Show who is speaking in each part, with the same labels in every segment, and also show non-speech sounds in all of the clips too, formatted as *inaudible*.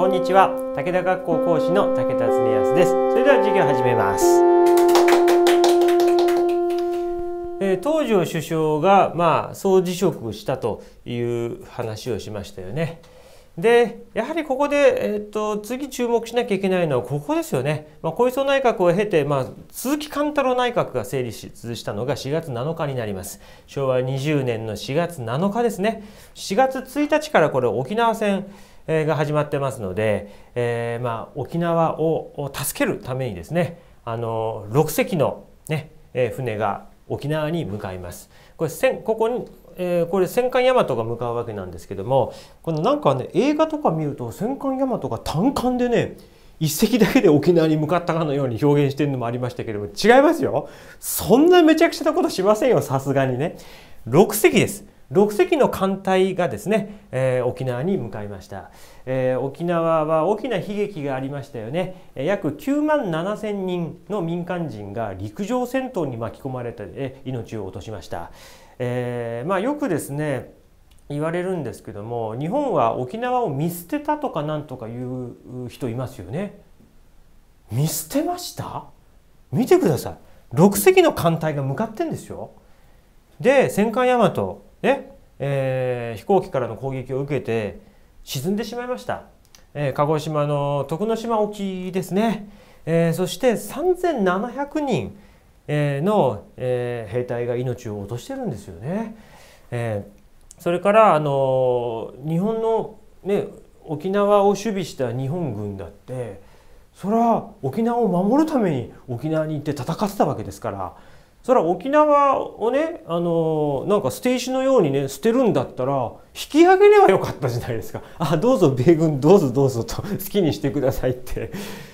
Speaker 1: こんにちは武田学校講師の武田恒康ですそれでは授業を始めます、えー、東條首相がまあ総辞職したという話をしましたよねでやはりここで、えーと、次注目しなきゃいけないのはここですよね、まあ、小磯内閣を経て、まあ、鈴木貫太郎内閣が成立したのが4月7日になります昭和20年の4月7日ですね4月1日からこれ沖縄戦が始まってますので、えー、まあ沖縄を助けるためにですねあの6隻の、ねえー、船が沖縄に向かいます。これここにえー、これ戦艦大和が向かうわけなんですけどもこのなんかね映画とか見ると戦艦大和が単艦でね一隻だけで沖縄に向かったかのように表現してるのもありましたけれども違いますよそんなめちゃくちゃなことしませんよさすがにね6隻です6隻の艦隊がですね、えー、沖縄に向かいました、えー、沖縄は大きな悲劇がありましたよね約9万7千人の民間人が陸上戦闘に巻き込まれて、え命を落としました、えー、まあよくですね言われるんですけども日本は沖縄を見捨てたとかなんとかいう人いますよね見捨てました見てください6隻の艦隊が向かってんですよで戦艦大和ねえー、飛行機からの攻撃を受けて沈んでしまいました、えー、鹿児島の徳之島沖ですね、えー、そして3700人の、えー、兵隊が命を落としてるんですよね、えー、それからあの日本の、ね、沖縄を守備した日本軍だってそれは沖縄を守るために沖縄に行って戦ってたわけですからそれは沖縄をね、あのー、なんか捨て石のようにね捨てるんだったら引き上げればよかったじゃないですかあどうぞ米軍どうぞどうぞと好きにしてくださいって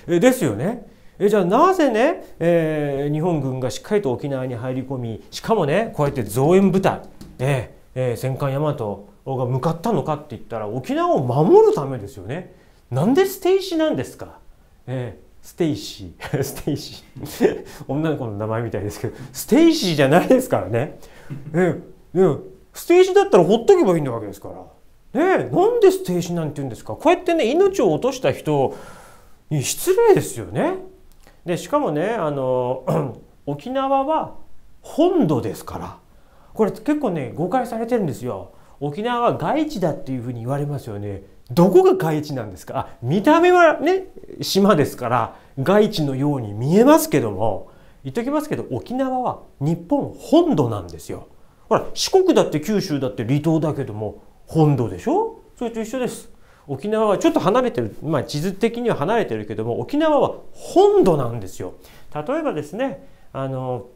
Speaker 1: えですよね。えじゃあなぜね、えー、日本軍がしっかりと沖縄に入り込みしかもねこうやって増援部隊、えーえー、戦艦大和が向かったのかって言ったら沖縄を守るためですよね。なんで捨て石なんですか、えーステイシー *laughs* ステイシー女の子の名前みたいですけどステイシーじゃないですからね、ねね、ステイシーだったらほっとけばいいんだわけですから、ね、なんでステイシーなんて言うんですかこうやってね命を落とした人に失礼ですよね。でしかもねあの *clears throat* 沖縄は本土ですからこれ結構ね誤解されてるんですよ。沖縄は外地だっていうふうに言われますよね。どこが外地なんですかあ見た目はね島ですから外地のように見えますけども言っときますけど沖縄は日本本土なんですよ。ほら四国だって九州だって離島だけども本土でしょそれと一緒です。沖縄はちょっと離れてる、まあ、地図的には離れてるけども沖縄は本土なんですよ。例えばですねあの、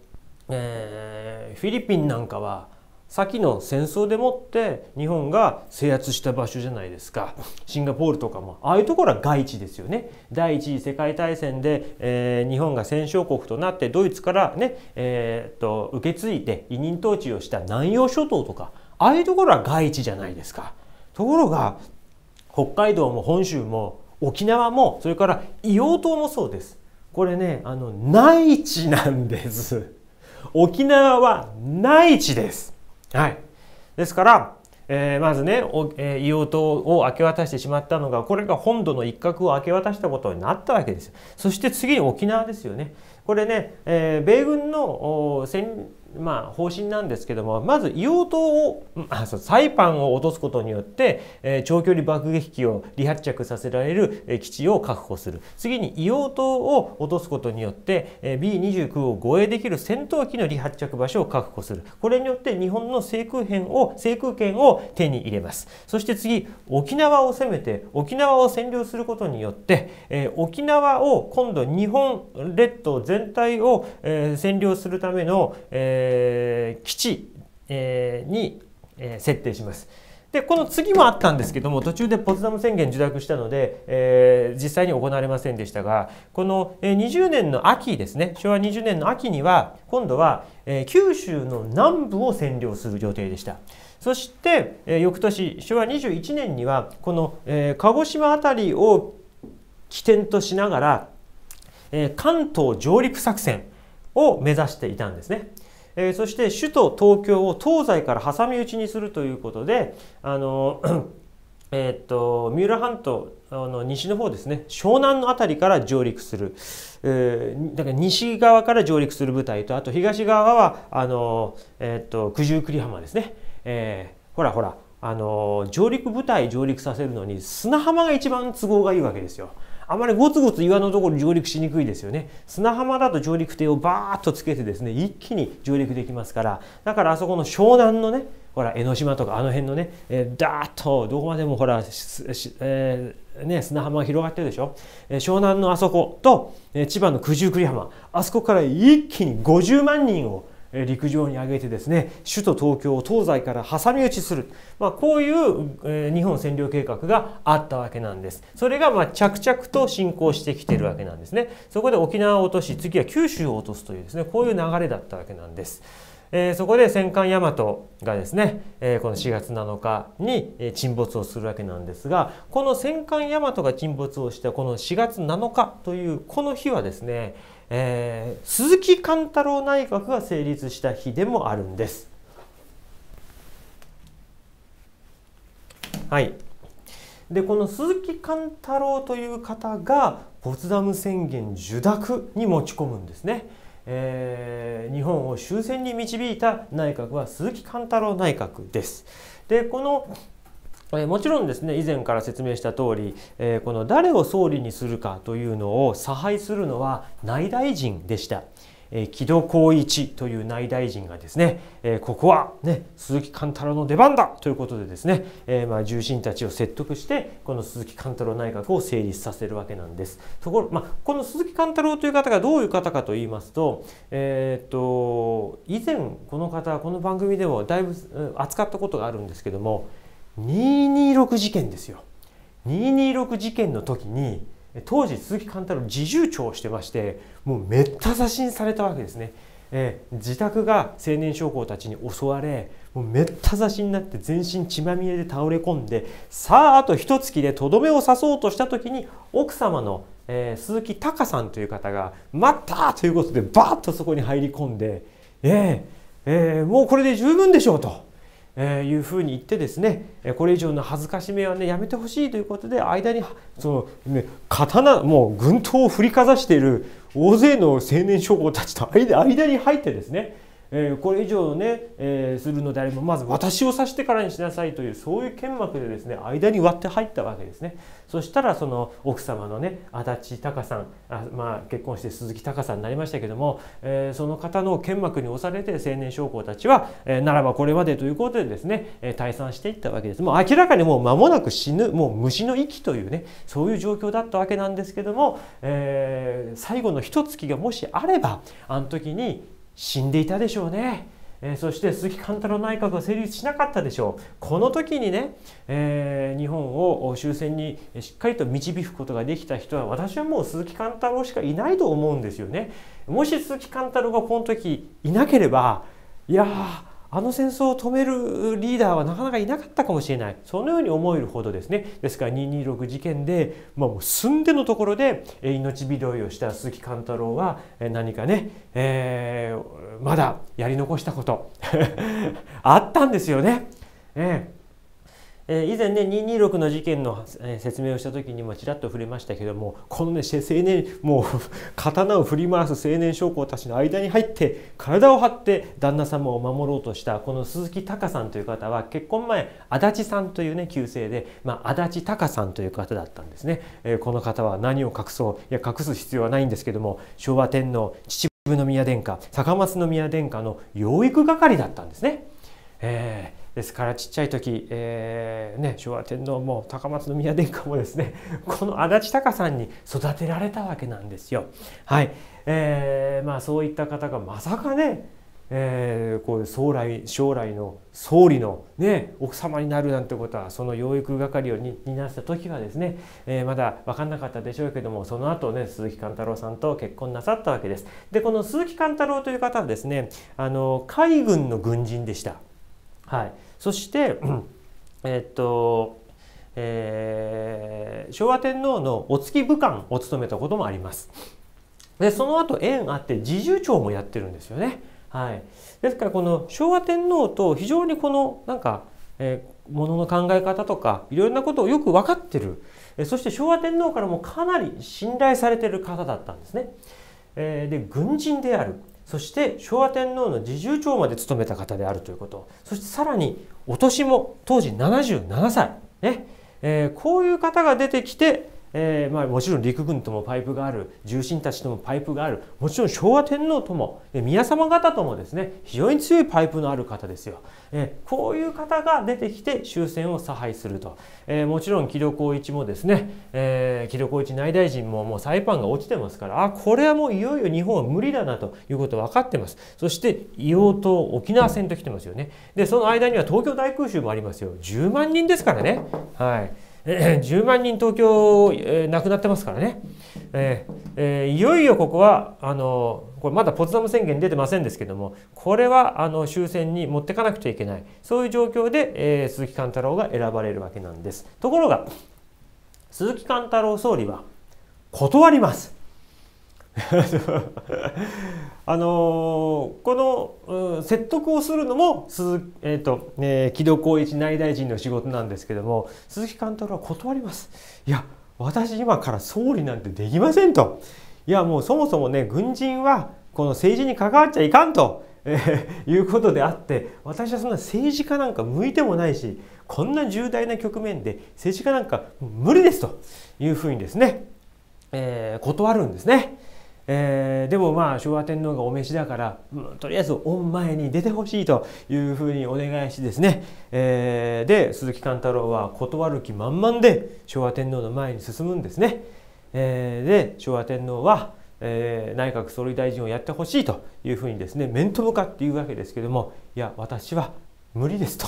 Speaker 1: えー、フィリピンなんかは先の戦争でもって日本が制圧した場所じゃないですかシンガポールとかもああいうところは外地ですよね第一次世界大戦で、えー、日本が戦勝国となってドイツからね、えー、っと受け継いで委任統治をした南洋諸島とかああいうところは外地じゃないですかところが北海道も本州も沖縄もそれから硫黄島もそうですこれねあの内地なんです沖縄は内地ですはい。ですから、えー、まずね、え硫黄島を明け渡してしまったのがこれが本土の一角を明け渡したことになったわけですそして次に沖縄ですよねこれね、えー、米軍の戦まあ、方針なんですけどもまず硫黄島をあそうサイパンを落とすことによって、えー、長距離爆撃機を離発着させられる、えー、基地を確保する次に硫黄島を落とすことによって、えー、B29 を護衛できる戦闘機の離発着場所を確保するこれによって日本の制空権を制空権を手に入れますそして次沖縄を攻めて沖縄を占領することによって、えー、沖縄を今度日本列島全体を、え占領するための、えーえー、基地、えー、に、えー、設定します。でこの次もあったんですけども途中でポツダム宣言受諾したので、えー、実際に行われませんでしたがこの20年の秋ですね昭和20年の秋には今度は、えー、九州の南部を占領する予定でした。そして、えー、翌年昭和21年にはこの、えー、鹿児島辺りを起点としながら、えー、関東上陸作戦を目指していたんですね。えー、そして首都東京を東西から挟み撃ちにするということであの、*clears throat* えー、っと三浦半島の西の方ですね湘南の辺りから上陸する、えー、だから西側から上陸する部隊とあと東側はあの、えー、っと九十九里浜ですね、えー、ほらほらあの上陸部隊上陸させるのに砂浜が一番都合がいいわけですよ。あまりゴツゴツ岩のところ上陸しにくいですよね砂浜だと上陸艇をバーッとつけてですね一気に上陸できますからだからあそこの湘南のねほら江ノ島とかあの辺のね、えー、ダーッとどこまでもほら、えー、ね、砂浜が広がってるでしょ、えー、湘南のあそこと、え千葉の九十九里浜あそこから一気に50万人を陸上に上げてですね首都東京を東西から挟み撃ちする、まあ、こういう日本占領計画があったわけなんですそれがま着々と進行してきているわけなんですねそこで沖縄を落とし次は九州を落とすというですねこういう流れだったわけなんですえー、そこで戦艦大和がですね、えー、この4月7日に沈没をするわけなんですがこの戦艦大和が沈没をしたこの4月7日というこの日はですねえー、鈴木貫太郎内閣が成立した日でもあるんです。はい、でこの鈴木貫太郎という方がポツダム宣言受諾に持ち込むんですね。えー、日本を終戦に導いた内閣は鈴木貫太郎内閣です。でこのえもちろんですね以前から説明した通り、えー、この誰を総理にするかというのを差配するのは内大臣でした。えー、木戸浩一という内大臣がですね、えー、ここは、ね、鈴木貫太郎の出番だということでですね、えー、まあ重臣たちを説得してこの鈴木貫太郎内閣を成立させるわけなんです。ところまあ、この鈴木貫太郎という方がどういう方かと言いますと,、えー、っと以前この方この番組でもだいぶ扱ったことがあるんですけども226事件ですよ226事件の時に当時鈴木貫太郎侍従長をしてましてもうめった刺しにされたわけですね、えー、自宅が青年将校たちに襲われもうめった刺しになって全身血まみれで倒れ込んでさああと一月でとどめを刺そうとした時に奥様の、えー、鈴木隆さんという方が「待った!」ということでバッとそこに入り込んで「えー、えー、もうこれで十分でしょう」と。えいうふうに言ってですねこれ以上の恥ずかしめはねやめてほしいということで間にその、ね、刀もう軍刀を振りかざしている大勢の青年将校たちと間に入ってですねえー、これ以上ね、えー、するのであればまず私を指してからにしなさいというそういう剣幕でですね間に割って入ったわけですねそしたらその奥様のね足立隆さんあ、まあ、結婚して鈴木隆さんになりましたけども、えー、その方の剣幕に押されて青年将校たちは、えー、ならばこれまでということでですね、えー、退散していったわけですもう明らかにもう間もなく死ぬもう虫の息というねそういう状況だったわけなんですけども、えー、最後の一月がもしあればあの時に死んでいたでしょうね。えー、そして鈴木貫太郎内閣が成立しなかったでしょうこの時にね、えー、日本を終戦にしっかりと導くことができた人は私はもう鈴木貫太郎しかいないと思うんですよねもし鈴木貫太郎がこの時いなければいやあの戦争を止めるリーダーはなかなかいなかったかもしれないそのように思えるほどですねですから226事件で、まあ、もう寸でのところで命拾いをした鈴木貫太郎は何かね、えー、まだやり残したこと *laughs* あったんですよね。えーえ以前ね226の事件の、え説明をした時にもちらっと触れましたけどもこのね青年もう *laughs* 刀を振り回す青年将校たちの間に入って体を張って旦那様を守ろうとしたこの鈴木隆さんという方は結婚前足立さんというね旧姓で、まあ、足立隆さんという方だったんですね、えこの方は何を隠そういや隠す必要はないんですけども昭和天皇秩父宮殿下高松宮殿下の養育係だったんですね。えーですからちっちゃい時、えーね、昭和天皇も高松宮殿下もですね *laughs* この足立隆さんに育てられたわけなんですよ。はいえーまあ、そういった方がまさかね、えー、こう将来将来の総理の、ね、奥様になるなんてことはその養育係を担った時はですね、えー、まだ分かんなかったでしょうけどもその後ね鈴木貫太郎さんと結婚なさったわけです。でこの鈴木貫太郎という方はですねあの海軍の軍人でした。はい、そして、えっとえー、昭和天皇のお月武官を務めたこともあります。でその後縁あって侍従長もやってるんですよね。はい、ですからこの昭和天皇と非常にこのなんか、えー、ものの考え方とかいろんなことをよく分かってる、えそして昭和天皇からもかなり信頼されてる方だったんですね。えー、で軍人であるそして昭和天皇の侍従長まで務めた方であるということそしてさらにお年も当時77歳、ねえー、こういう方が出てきてえー、まあ、もちろん陸軍ともパイプがある重臣たちともパイプがあるもちろん昭和天皇とも、宮様方ともですね非常に強いパイプのある方ですよ、えー、こういう方が出てきて終戦を差配すると、えもちろん木戸光一もですね、え木戸光一内大臣ももうサイパンが落ちてますからあこれはもういよいよ日本は無理だなということ分かってますそして硫黄島沖縄戦ときてますよねでその間には東京大空襲もありますよ10万人ですからねはい。え10万人東京、えー、亡くなってますからね、えーえー、いよいよここはあのこれまだポツダム宣言出てませんですけどもこれはあの終戦に持ってかなくちゃいけないそういう状況で、えー、鈴木貫太郎が選ばれるわけなんですところが鈴木貫太郎総理は断ります *laughs* あのー、この、うん、説得をするのも鈴、えーとえー、木戸光一内大臣の仕事なんですけども鈴木監督は断ります。いや私今から総理なんてできませんと。いやもうそもそもね軍人はこの政治に関わっちゃいかんと。えー、いうことであって私はそんな政治家なんか向いてもないしこんな重大な局面で政治家なんか無理ですというふうにですね、えー、断るんですね。えー、でもまあ昭和天皇がお召しだから、うん、とりあえず御前に出てほしいというふうにお願いしですね、えー、で鈴木貫太郎は断る気満々で昭和天皇の前に進むんですね。えー、で昭和天皇は、えー、内閣総理大臣をやってほしいというふうにですね面と向かっていうわけですけどもいや私は無理ですと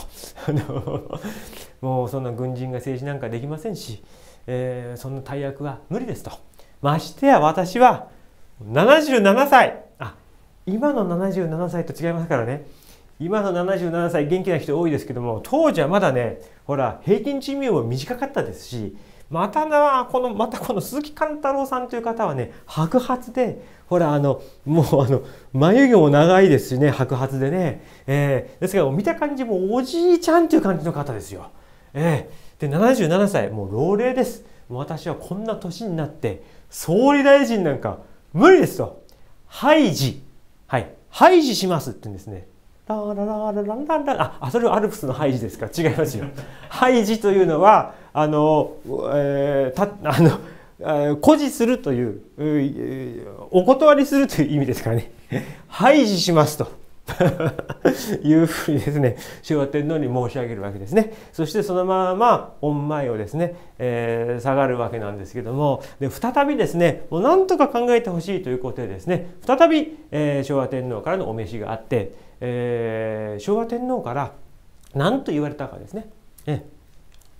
Speaker 1: *laughs* もうそんな軍人が政治なんかできませんし、えー、そんな大役は無理ですとましてや私は77歳あ今の77歳と違いますからね今の77歳元気な人多いですけども当時はまだねほら平均寿命も短かったですしまたなこのまたこの鈴木貫太郎さんという方はね白髪でほらあのもうあの眉毛も長いですしね白髪でね、えー、ですから見た感じもおじいちゃんという感じの方ですよ。えー、で77歳もう老齢です。私はこんな年になって総理大臣なんか無理ですと。排除。はい。排除しますって言うんですね。ラララララララあ、それはアルプスの排除ですか違いますよ。*laughs* 排除というのは、あの、えー、た、あの、誇示するという、お断りするという意味ですからね。排除しますと。*laughs* いうふうにですね昭和天皇に申し上げるわけですねそしてそのまま御前をですね、えー、下がるわけなんですけどもで再びですねもう何とか考えてほしいということでですね再び、えー、昭和天皇からのお召しがあって、えー、昭和天皇から何と言われたかですねね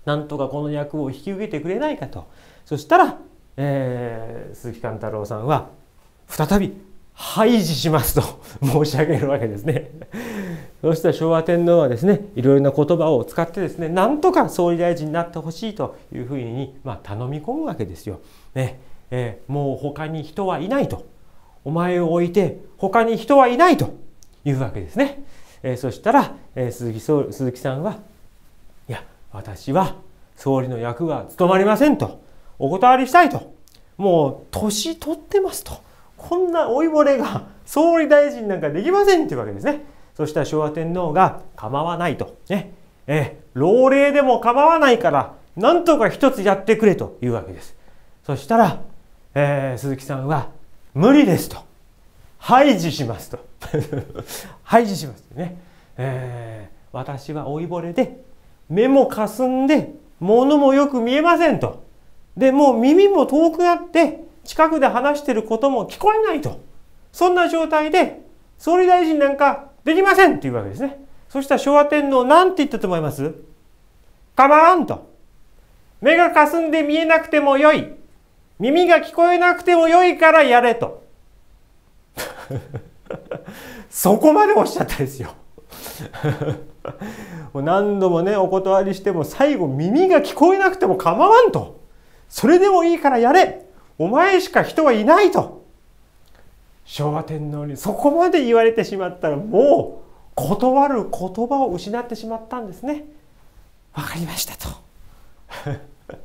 Speaker 1: なんとかこの役を引き受けてくれないかとそしたら、えー、鈴木貫太郎さんは再び廃止しますと *laughs* 申し上げるわけですね。そうしたら昭和天皇はですねいろいろな言葉を使ってですねなんとか総理大臣になってほしいというふうに、まあ、頼み込むわけですよ。ねえー、もう他に人はいないとお前を置いて他に人はいないというわけですね。えー、そしたら、えー、鈴木鈴木さんはいや私は総理の役は務まりませんとお断りしたいともう年取ってますと。こんな老いぼれが *laughs* 総理大臣なんかできませんていうわけですね。そしたら昭和天皇が構わないと。ね。え老齢でも構わないから、なんとか一つやってくれというわけです。そしたら、えー、鈴木さんは、無理ですと。排除しますと。*laughs* 排除しますね。えー、私は老いぼれで、目もかすんで、物もよく見えませんと。で、もう耳も遠くなって、近くで話してることも聞こえないと。そんな状態で、総理大臣なんかできませんっていうわけですね。そしたら昭和天皇なんて言ったと思いますかまわんと。目がかすんで見えなくてもよい。耳が聞こえなくてもよいからやれと。*laughs* そこまでおっしゃったですよもう *laughs* 何度もねお断りしても最後耳が聞こえなくても構わんとそれでもいいからやれお前しか人はいないと昭和天皇にそこまで言われてしまったらもう断る言葉を失ってしまったんですね。わかりましたと。*laughs*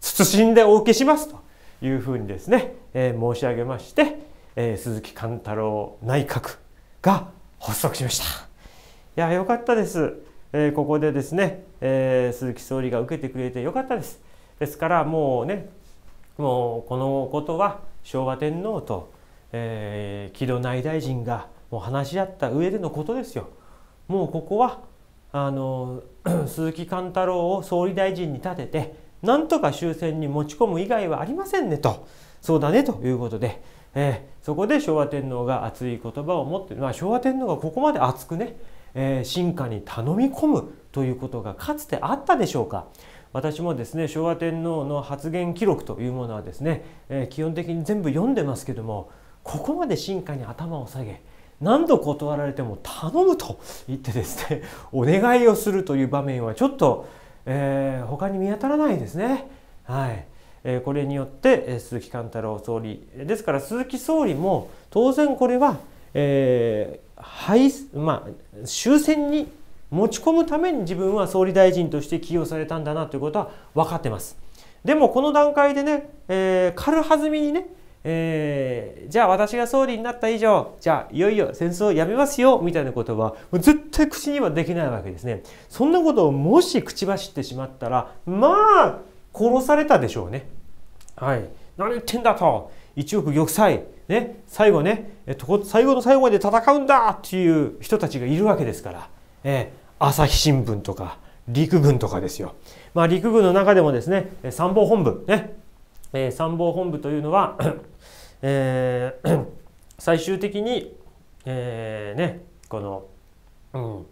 Speaker 1: 謹んでお受けしますというふうにですね、えー、申し上げまして、えー、鈴木貫太郎内閣が発足しました。いや、よかったです。えー、ここでですね、えー、鈴木総理が受けてくれてよかったです。ですからもうねもうこのことは昭和天皇と、えー、木戸内大臣がもう話し合った上でのことですよ。もうここはあの *clears throat* 鈴木貫太郎を総理大臣に立ててなんとか終戦に持ち込む以外はありませんねとそうだねということで、えー、そこで昭和天皇が熱い言葉を持って、まあ、昭和天皇がここまで熱くね、えー、進化に頼み込むということがかつてあったでしょうか。私もですね昭和天皇の発言記録というものはですね、えー、基本的に全部読んでますけどもここまで進化に頭を下げ何度断られても頼むと言ってですねお願いをするという場面はちょっと、えー、他に見当たらないですね。はいえこれによって鈴木貫太郎総理ですから鈴木総理も当然これは、えー敗まあ、終戦に持ち込むために自分は総理大臣として起用されたんだなということは分かってます。でもこの段階でね、えー、軽はずみにね、えー、じゃあ私が総理になった以上、じゃあいよいよ戦争をやめますよ、みたいなことは、絶対口にはできないわけですね。そんなことをもし口走ってしまったら、まあ、殺されたでしょうね。はい。何言ってんだと。一億玉砕。ね。最後ね、えっと、最後の最後まで戦うんだっていう人たちがいるわけですから。えー、朝日新聞とか陸軍とかですよ、まあ、陸軍の中でもですね参謀本部ね、えー、参謀本部というのは *coughs* えー、*coughs* 最終的に、えー、ねこの、うん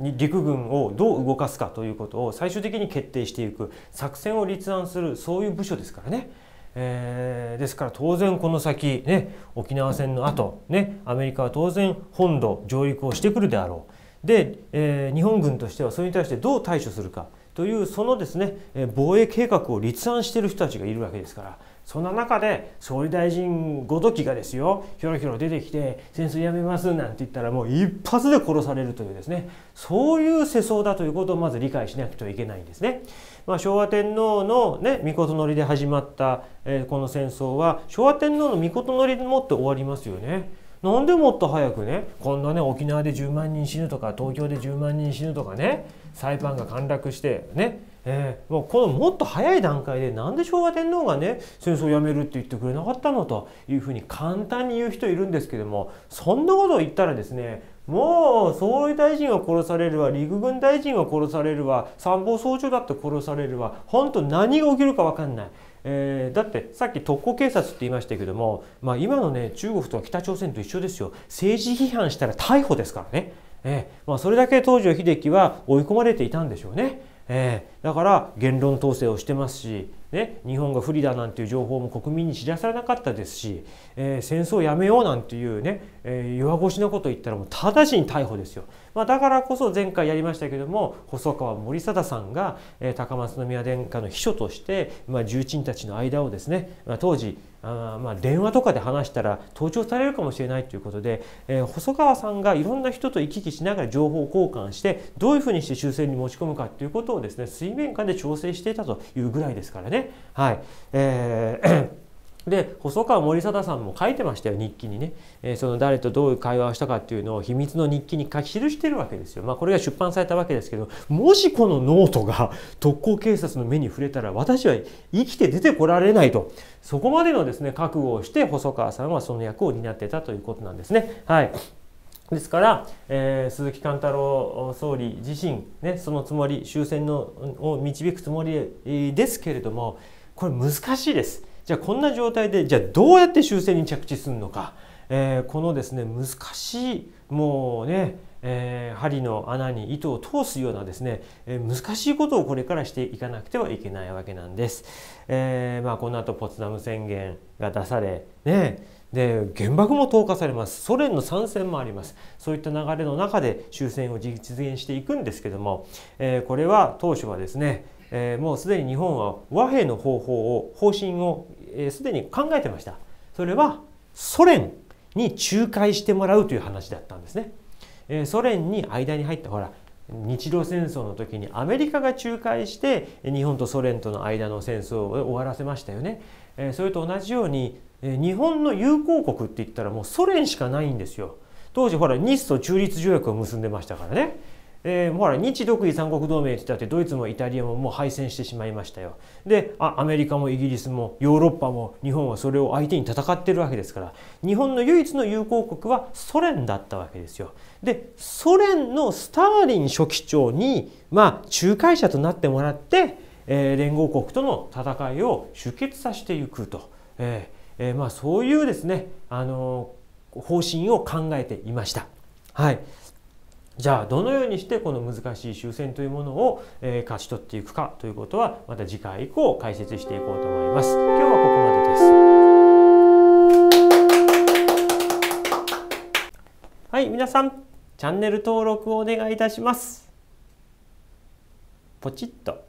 Speaker 1: 陸軍をどう動かすかということを最終的に決定していく作戦を立案するそういう部署ですからね、えー、ですから当然この先、ね、沖縄戦の後、ねアメリカは当然本土上陸をしてくるであろう。で、えー、日本軍としてはそれに対してどう対処するかというそのですね防衛計画を立案している人たちがいるわけですからそんな中で総理大臣ごときがですよひょろひょろ出てきて戦争やめますなんて言ったらもう一発で殺されるというですねそういう世相だということをまず理解しなくてはいけないんですね。まあ、昭和天皇のね御事で始まった、えー、この戦争は昭和天皇の御事でもって終わりますよね。なんでもっと早くねこんなね沖縄で10万人死ぬとか東京で10万人死ぬとかねサイパンが陥落してね、えー、もうこのもっと早い段階でなんで昭和天皇がね戦争をやめるって言ってくれなかったのというふうに簡単に言う人いるんですけどもそんなことを言ったらですねもう総理大臣は殺されるわ陸軍大臣は殺されるわ参謀総長だって殺されるわ本当何が起きるか分かんないえー、だってさっき特攻警察って言いましたけども、まあ、今のね中国とか北朝鮮と一緒ですよ政治批判したら逮捕ですからね、えーまあ、それだけ東條英機は追い込まれていたんでしょうね、えー、だから言論統制をしてますしね、日本が不利だなんていう情報も国民に知らされなかったですし、えー、戦争をやめようなんていうね、えー、弱腰なことを言ったらもう直ちに逮捕ですよ、まあ、だからこそ前回やりましたけども細川森貞さんが、えー、高松宮殿下の秘書として、まあ、重鎮たちの間をですね、まあ、当時あまあ、電話とかで話したら盗聴されるかもしれないということで、えー、細川さんがいろんな人と行き来しながら情報交換してどういうふうにして修正に持ち込むかということをですね水面下で調整していたというぐらいですからね。はいえーで細川森貞さんも書いてましたよ日記にね、えー、その誰とどういう会話をしたかっていうのを秘密の日記に書き記してるわけですよ。まあ、これが出版されたわけですけどもしこのノートが *laughs* 特攻警察の目に触れたら私は生きて出てこられないとそこまでのですね覚悟をして細川さんはその役を担ってたということなんですね。はいですから、えー、鈴木貫太郎総理自身、ね、そのつもり終戦のを導くつもりですけれどもこれ難しいです。じゃあこんな状態でじゃあどうやって修正に着地するのか、えー、このですね難しいもうねえー、針の穴に糸を通すようなですね、えー、難しいことをこれからしていかなくてはいけないわけなんです。えー、まあ、この後ポツダム宣言が出され、ね、で原爆も投下されますソ連の参戦もありますそういった流れの中で終戦を実現していくんですけども、えこれは当初はですねえー、もうすでに日本は和平の方法を方針をえでに考えてました。それはソ連に仲介してもらうという話だったんですね。えソ連に間に入ったほら日露戦争の時にアメリカが仲介して日本とソ連との間の戦争を終わらせましたよね。えそれと同じように日本の友好国って言ったらもうソ連しかないんですよ。当時ほら日ソ中立条約を結んでましたからね。えー、ほら日独位三国同盟って言ったってドイツもイタリアももう敗戦してしまいましたよであアメリカもイギリスもヨーロッパも日本はそれを相手に戦ってるわけですから日本の唯一の友好国はソ連だったわけですよでソ連のスターリン書記長にまあ仲介者となってもらって、えー、連合国との戦いを終結させていくと、えーえー、まあそういうですねあのー、方針を考えていました。はい、じゃあどのようにしてこの難しい終戦というものを、えー、勝ち取っていくかということはまた次回以降解説していこうと思います。今日はここまでです。はい、皆さん、チャンネル登録をお願いいたします。ポチッと。